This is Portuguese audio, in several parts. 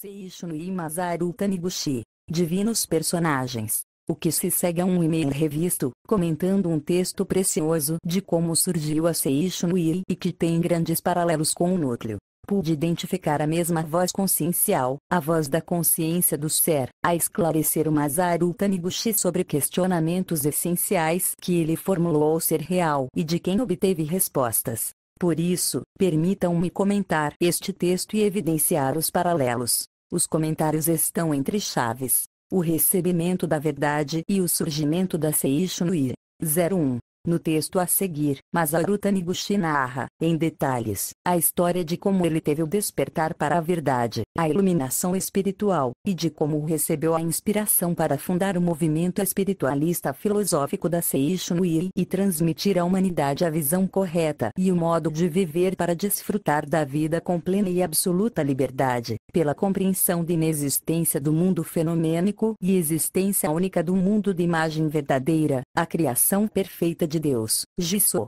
Seishun e Masaru Taniguchi. Divinos personagens. O que se segue a um e-mail revisto, comentando um texto precioso de como surgiu a Seishunui e que tem grandes paralelos com o núcleo. Pude identificar a mesma voz consciencial, a voz da consciência do ser, a esclarecer o Masaru Taniguchi sobre questionamentos essenciais que ele formulou ser real e de quem obteve respostas. Por isso, permitam-me comentar este texto e evidenciar os paralelos. Os comentários estão entre chaves, o recebimento da verdade e o surgimento da Seishunuir. 01 no texto a seguir, Masaru Taniguchi narra, em detalhes, a história de como ele teve o despertar para a verdade, a iluminação espiritual, e de como recebeu a inspiração para fundar o movimento espiritualista filosófico da Seishunui e transmitir à humanidade a visão correta e o modo de viver para desfrutar da vida com plena e absoluta liberdade, pela compreensão da inexistência do mundo fenomênico e existência única do mundo de imagem verdadeira, a criação perfeita de Deus, Jisoo.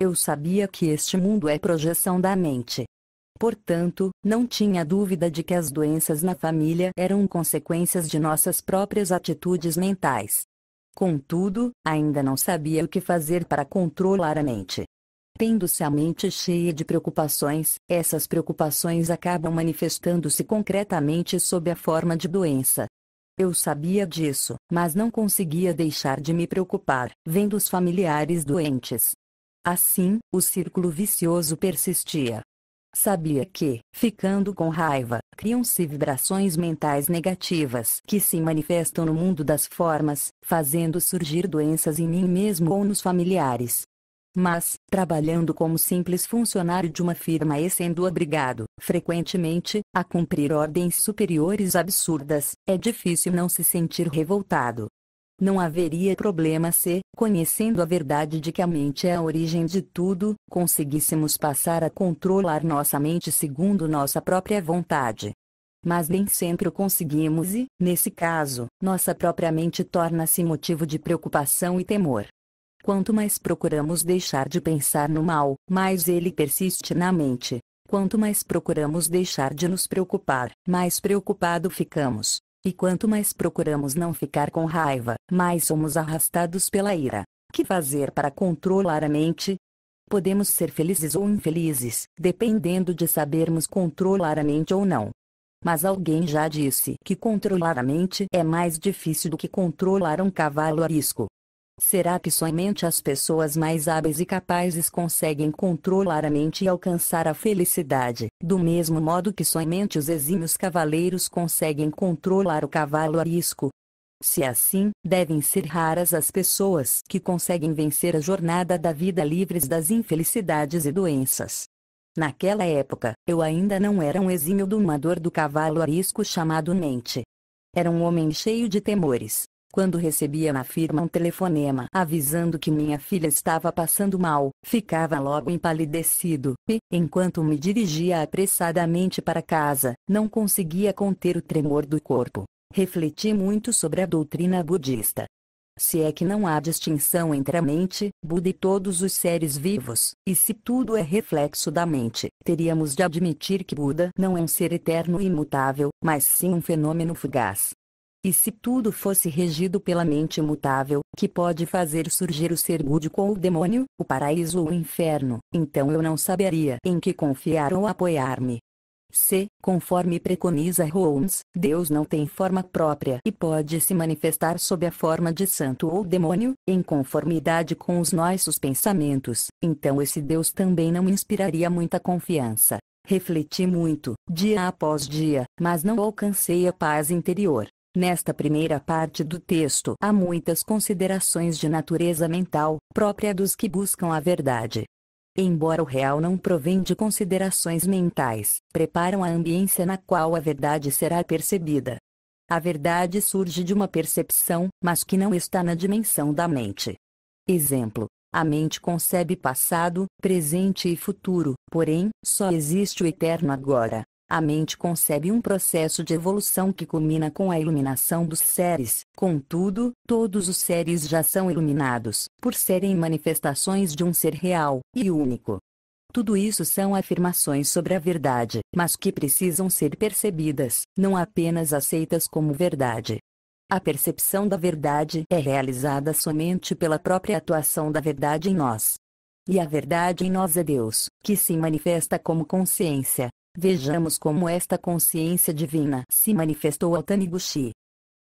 Eu sabia que este mundo é projeção da mente. Portanto, não tinha dúvida de que as doenças na família eram consequências de nossas próprias atitudes mentais. Contudo, ainda não sabia o que fazer para controlar a mente. Tendo-se a mente cheia de preocupações, essas preocupações acabam manifestando-se concretamente sob a forma de doença, eu sabia disso, mas não conseguia deixar de me preocupar, vendo os familiares doentes. Assim, o círculo vicioso persistia. Sabia que, ficando com raiva, criam-se vibrações mentais negativas que se manifestam no mundo das formas, fazendo surgir doenças em mim mesmo ou nos familiares, mas, trabalhando como simples funcionário de uma firma e sendo obrigado, frequentemente, a cumprir ordens superiores absurdas, é difícil não se sentir revoltado. Não haveria problema se, conhecendo a verdade de que a mente é a origem de tudo, conseguíssemos passar a controlar nossa mente segundo nossa própria vontade. Mas nem sempre o conseguimos e, nesse caso, nossa própria mente torna-se motivo de preocupação e temor. Quanto mais procuramos deixar de pensar no mal, mais ele persiste na mente. Quanto mais procuramos deixar de nos preocupar, mais preocupado ficamos. E quanto mais procuramos não ficar com raiva, mais somos arrastados pela ira. Que fazer para controlar a mente? Podemos ser felizes ou infelizes, dependendo de sabermos controlar a mente ou não. Mas alguém já disse que controlar a mente é mais difícil do que controlar um cavalo arisco será que somente as pessoas mais hábeis e capazes conseguem controlar a mente e alcançar a felicidade, do mesmo modo que somente os exímios cavaleiros conseguem controlar o cavalo arisco. Se assim, devem ser raras as pessoas que conseguem vencer a jornada da vida livres das infelicidades e doenças. Naquela época, eu ainda não era um exímio domador do cavalo arisco chamado mente. Era um homem cheio de temores, quando recebia na firma um telefonema avisando que minha filha estava passando mal, ficava logo empalidecido, e, enquanto me dirigia apressadamente para casa, não conseguia conter o tremor do corpo. Refleti muito sobre a doutrina budista. Se é que não há distinção entre a mente, Buda e todos os seres vivos, e se tudo é reflexo da mente, teríamos de admitir que Buda não é um ser eterno e imutável, mas sim um fenômeno fugaz, e se tudo fosse regido pela mente imutável, que pode fazer surgir o ser good com o demônio, o paraíso ou o inferno, então eu não saberia em que confiar ou apoiar-me. C. Conforme preconiza Holmes, Deus não tem forma própria e pode se manifestar sob a forma de santo ou demônio, em conformidade com os nossos pensamentos, então esse Deus também não inspiraria muita confiança. Refleti muito, dia após dia, mas não alcancei a paz interior. Nesta primeira parte do texto há muitas considerações de natureza mental, própria dos que buscam a verdade. Embora o real não provém de considerações mentais, preparam a ambiência na qual a verdade será percebida. A verdade surge de uma percepção, mas que não está na dimensão da mente. Exemplo: a mente concebe passado, presente e futuro, porém, só existe o eterno agora. A mente concebe um processo de evolução que culmina com a iluminação dos seres, contudo, todos os seres já são iluminados, por serem manifestações de um ser real e único. Tudo isso são afirmações sobre a verdade, mas que precisam ser percebidas, não apenas aceitas como verdade. A percepção da verdade é realizada somente pela própria atuação da verdade em nós. E a verdade em nós é Deus, que se manifesta como consciência, Vejamos como esta consciência divina se manifestou ao Taniguchi.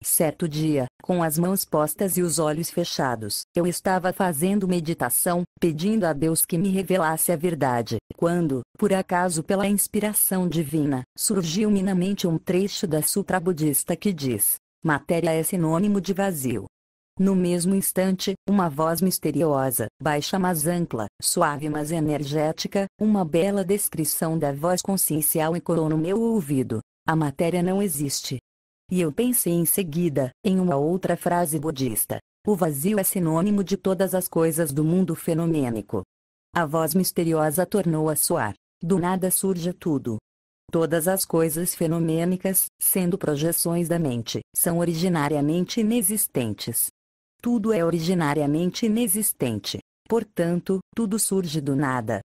Certo dia, com as mãos postas e os olhos fechados, eu estava fazendo meditação, pedindo a Deus que me revelasse a verdade, quando, por acaso pela inspiração divina, surgiu-me na mente um trecho da Sutra Budista que diz: Matéria é sinônimo de vazio, no mesmo instante, uma voz misteriosa, baixa mas ampla, suave mas energética, uma bela descrição da voz consciencial ecoou no meu ouvido. A matéria não existe. E eu pensei em seguida, em uma outra frase budista. O vazio é sinônimo de todas as coisas do mundo fenomênico. A voz misteriosa tornou a soar. Do nada surge tudo. Todas as coisas fenomênicas, sendo projeções da mente, são originariamente inexistentes. Tudo é originariamente inexistente. Portanto, tudo surge do nada.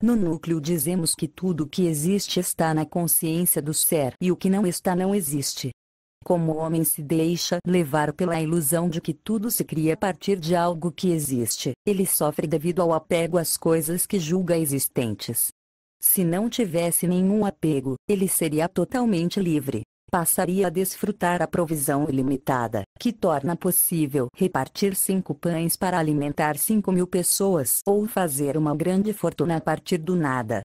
No núcleo dizemos que tudo o que existe está na consciência do ser e o que não está não existe. Como o homem se deixa levar pela ilusão de que tudo se cria a partir de algo que existe, ele sofre devido ao apego às coisas que julga existentes. Se não tivesse nenhum apego, ele seria totalmente livre passaria a desfrutar a provisão ilimitada, que torna possível repartir cinco pães para alimentar cinco mil pessoas ou fazer uma grande fortuna a partir do nada.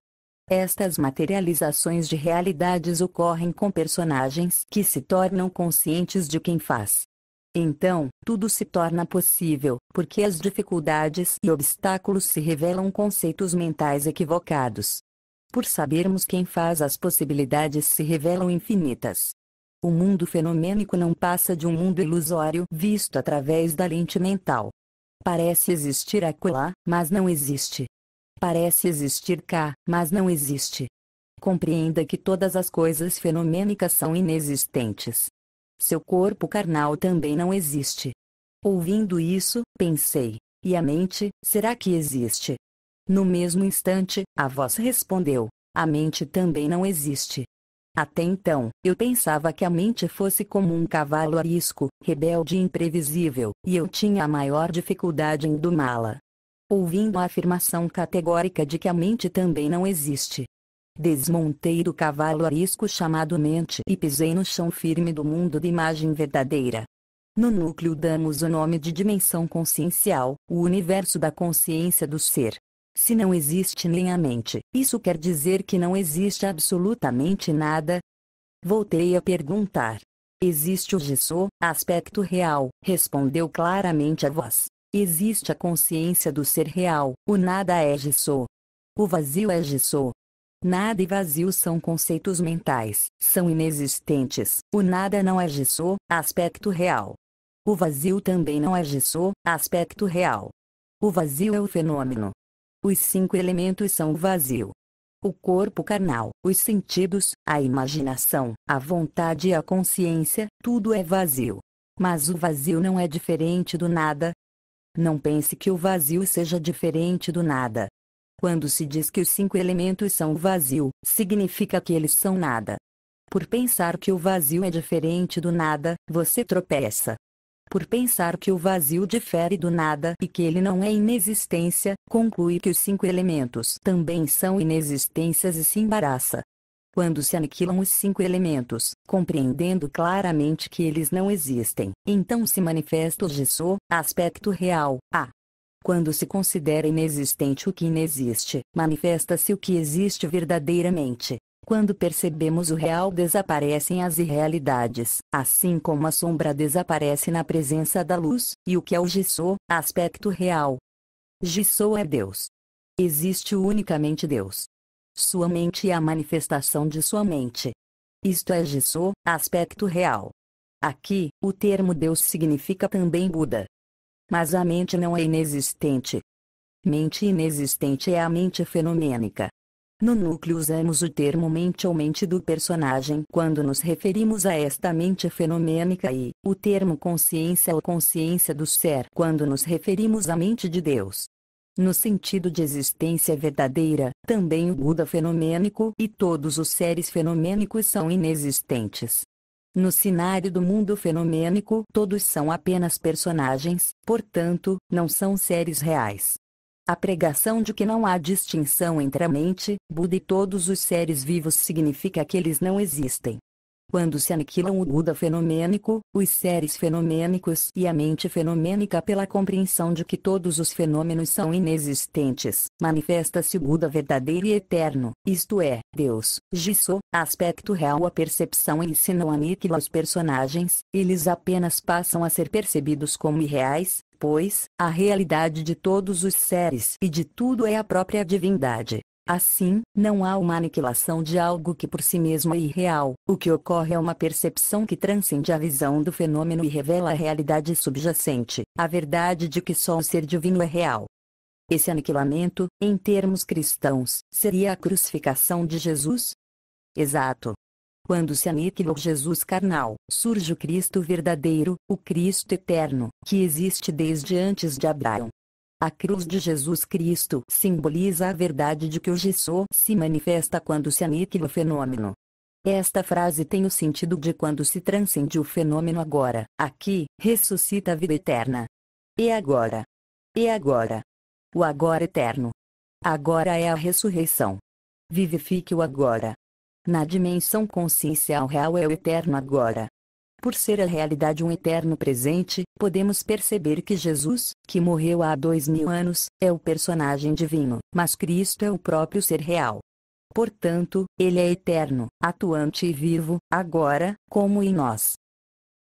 Estas materializações de realidades ocorrem com personagens que se tornam conscientes de quem faz. Então, tudo se torna possível, porque as dificuldades e obstáculos se revelam conceitos mentais equivocados, por sabermos quem faz as possibilidades se revelam infinitas. O mundo fenomênico não passa de um mundo ilusório visto através da lente mental. Parece existir acolá, mas não existe. Parece existir cá, mas não existe. Compreenda que todas as coisas fenomênicas são inexistentes. Seu corpo carnal também não existe. Ouvindo isso, pensei: e a mente, será que existe? No mesmo instante, a voz respondeu: A mente também não existe. Até então, eu pensava que a mente fosse como um cavalo arisco, rebelde e imprevisível, e eu tinha a maior dificuldade em domá-la. Ouvindo a afirmação categórica de que a mente também não existe, Desmontei do cavalo arisco chamado mente e pisei no chão firme do mundo de imagem verdadeira. No núcleo damos o nome de dimensão consciencial, o universo da consciência do ser. Se não existe nem a mente, isso quer dizer que não existe absolutamente nada? Voltei a perguntar. Existe o Jisô, aspecto real, respondeu claramente a voz. Existe a consciência do ser real, o nada é Jisô. O vazio é Jisô. Nada e vazio são conceitos mentais, são inexistentes. O nada não é Jisô, aspecto real. O vazio também não é Jisô, aspecto real. O vazio é o fenômeno, os cinco elementos são o vazio, o corpo carnal, os sentidos, a imaginação, a vontade e a consciência, tudo é vazio. Mas o vazio não é diferente do nada. Não pense que o vazio seja diferente do nada. Quando se diz que os cinco elementos são vazio, significa que eles são nada. Por pensar que o vazio é diferente do nada, você tropeça por pensar que o vazio difere do nada e que ele não é inexistência, conclui que os cinco elementos também são inexistências e se embaraça. Quando se aniquilam os cinco elementos, compreendendo claramente que eles não existem, então se manifesta o Jisô, aspecto real, a quando se considera inexistente o que inexiste, manifesta-se o que existe verdadeiramente. Quando percebemos o real desaparecem as irrealidades, assim como a sombra desaparece na presença da luz, e o que é o Jisou, aspecto real. Jisou é Deus. Existe unicamente Deus. Sua mente é a manifestação de sua mente. Isto é Jisou, aspecto real. Aqui, o termo Deus significa também Buda. Mas a mente não é inexistente. Mente inexistente é a mente fenomênica, no núcleo usamos o termo mente ou mente do personagem quando nos referimos a esta mente fenomênica e o termo consciência ou consciência do ser quando nos referimos à mente de Deus. No sentido de existência verdadeira, também o Buda fenomênico e todos os seres fenomênicos são inexistentes. No cenário do mundo fenomênico, todos são apenas personagens, portanto, não são seres reais. A pregação de que não há distinção entre a mente, Buda e todos os seres vivos significa que eles não existem. Quando se aniquilam o Buda fenomênico, os seres fenomênicos e a mente fenomênica pela compreensão de que todos os fenômenos são inexistentes, manifesta-se o Buda verdadeiro e eterno, isto é, Deus, Jisso, aspecto real a percepção e se não aniquila os personagens, eles apenas passam a ser percebidos como irreais, pois, a realidade de todos os seres e de tudo é a própria divindade. Assim, não há uma aniquilação de algo que por si mesmo é irreal, o que ocorre é uma percepção que transcende a visão do fenômeno e revela a realidade subjacente, a verdade de que só o ser divino é real. Esse aniquilamento, em termos cristãos, seria a crucificação de Jesus? Exato. Quando se aniquila o Jesus carnal, surge o Cristo verdadeiro, o Cristo eterno, que existe desde antes de Abraão. A cruz de Jesus Cristo simboliza a verdade de que o Jesus se manifesta quando se aniquila o fenômeno. Esta frase tem o sentido de quando se transcende o fenômeno agora, aqui, ressuscita a vida eterna. E agora? E agora? O agora eterno. Agora é a ressurreição. Vivifique o agora. Na dimensão consciencial real é o eterno agora. Por ser a realidade um eterno presente, podemos perceber que Jesus, que morreu há dois mil anos, é o personagem divino, mas Cristo é o próprio ser real. Portanto, ele é eterno, atuante e vivo, agora, como em nós.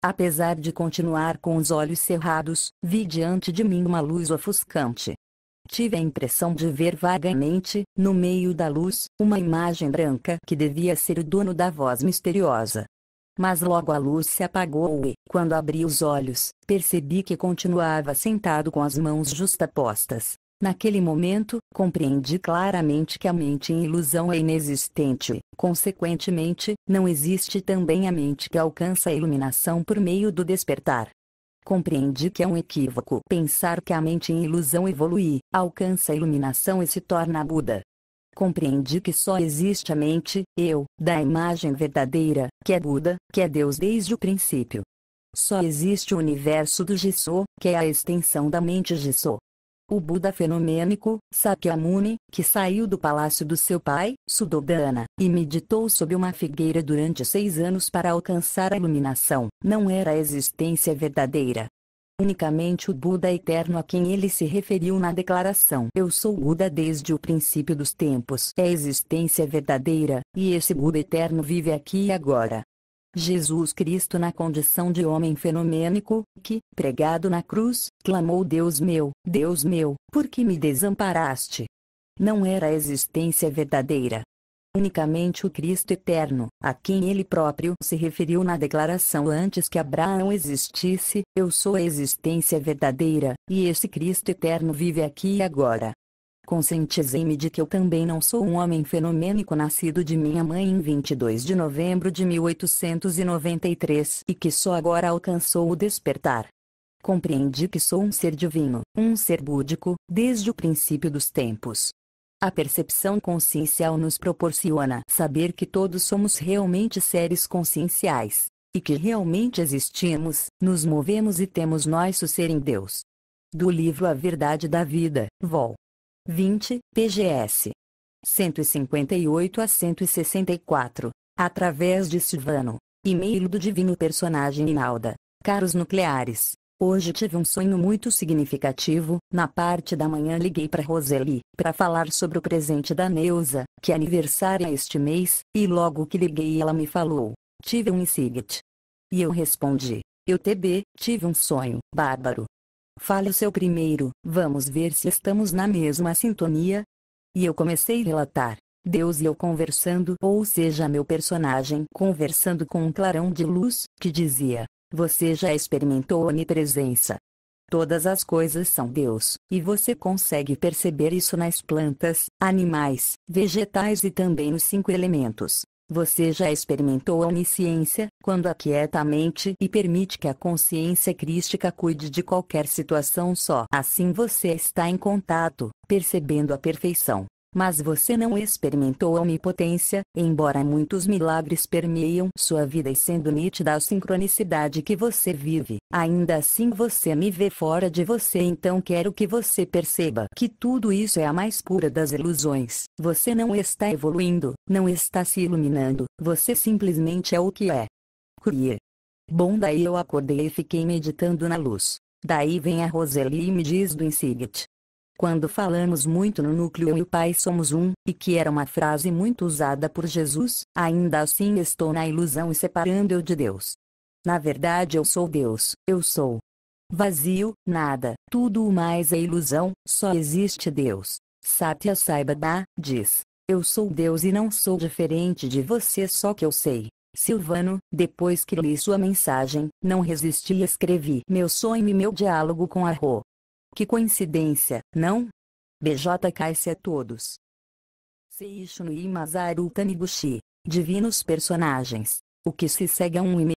Apesar de continuar com os olhos cerrados, vi diante de mim uma luz ofuscante, Tive a impressão de ver vagamente, no meio da luz, uma imagem branca que devia ser o dono da voz misteriosa. Mas logo a luz se apagou e, quando abri os olhos, percebi que continuava sentado com as mãos justapostas. Naquele momento, compreendi claramente que a mente em ilusão é inexistente, consequentemente, não existe também a mente que alcança a iluminação por meio do despertar. Compreende que é um equívoco pensar que a mente em ilusão evolui, alcança a iluminação e se torna Buda. Compreende que só existe a mente, eu, da imagem verdadeira, que é Buda, que é Deus desde o princípio. Só existe o universo do Jisô, que é a extensão da mente Jisô o Buda fenomênico, Sakyamuni, que saiu do palácio do seu pai, Suddhodana, e meditou sob uma figueira durante seis anos para alcançar a iluminação, não era a existência verdadeira. Unicamente o Buda eterno a quem ele se referiu na declaração Eu sou Buda desde o princípio dos tempos é a existência verdadeira, e esse Buda eterno vive aqui e agora. Jesus Cristo na condição de homem fenomênico, que, pregado na cruz, clamou Deus meu, Deus meu, por que me desamparaste? Não era a existência verdadeira. Unicamente o Cristo eterno, a quem ele próprio se referiu na declaração antes que Abraão existisse, eu sou a existência verdadeira, e esse Cristo eterno vive aqui e agora conscientizei-me de que eu também não sou um homem fenomênico nascido de minha mãe em 22 de novembro de 1893 e que só agora alcançou o despertar. Compreendi que sou um ser divino, um ser búdico, desde o princípio dos tempos. A percepção consciencial nos proporciona saber que todos somos realmente seres conscienciais, e que realmente existimos, nos movemos e temos nosso ser em Deus. Do livro A Verdade da Vida, Vol. 20, PGS 158 a 164, através de Silvano, e-mail do divino personagem Inalda. Caros nucleares, hoje tive um sonho muito significativo. Na parte da manhã liguei para Roseli para falar sobre o presente da Neuza, que é aniversária este mês, e logo que liguei ela me falou: "Tive um insight". E eu respondi: "Eu TB, tive um sonho bárbaro, Fale o seu primeiro, vamos ver se estamos na mesma sintonia. E eu comecei a relatar. Deus e eu conversando, ou seja, meu personagem conversando com um clarão de luz, que dizia: Você já experimentou onipresença. Todas as coisas são Deus, e você consegue perceber isso nas plantas, animais, vegetais e também nos cinco elementos. Você já experimentou a onisciência, quando aquieta a mente e permite que a consciência crística cuide de qualquer situação só. Assim você está em contato, percebendo a perfeição mas você não experimentou a onipotência, embora muitos milagres permeiam sua vida e sendo nítida a sincronicidade que você vive, ainda assim você me vê fora de você então quero que você perceba que tudo isso é a mais pura das ilusões. Você não está evoluindo, não está se iluminando, você simplesmente é o que é. Curie. Bom daí eu acordei e fiquei meditando na luz. Daí vem a Roseli e me diz do Insight, quando falamos muito no núcleo e o Pai somos um, e que era uma frase muito usada por Jesus, ainda assim estou na ilusão e separando eu de Deus. Na verdade eu sou Deus, eu sou. Vazio, nada, tudo o mais é ilusão, só existe Deus. Satya Saibada, diz. Eu sou Deus e não sou diferente de você só que eu sei. Silvano, depois que li sua mensagem, não resisti e escrevi meu sonho e meu diálogo com a Rô. Que coincidência, não? BJ se a é todos. Seishino e Masaru Taniguchi, divinos personagens. O que se segue a um e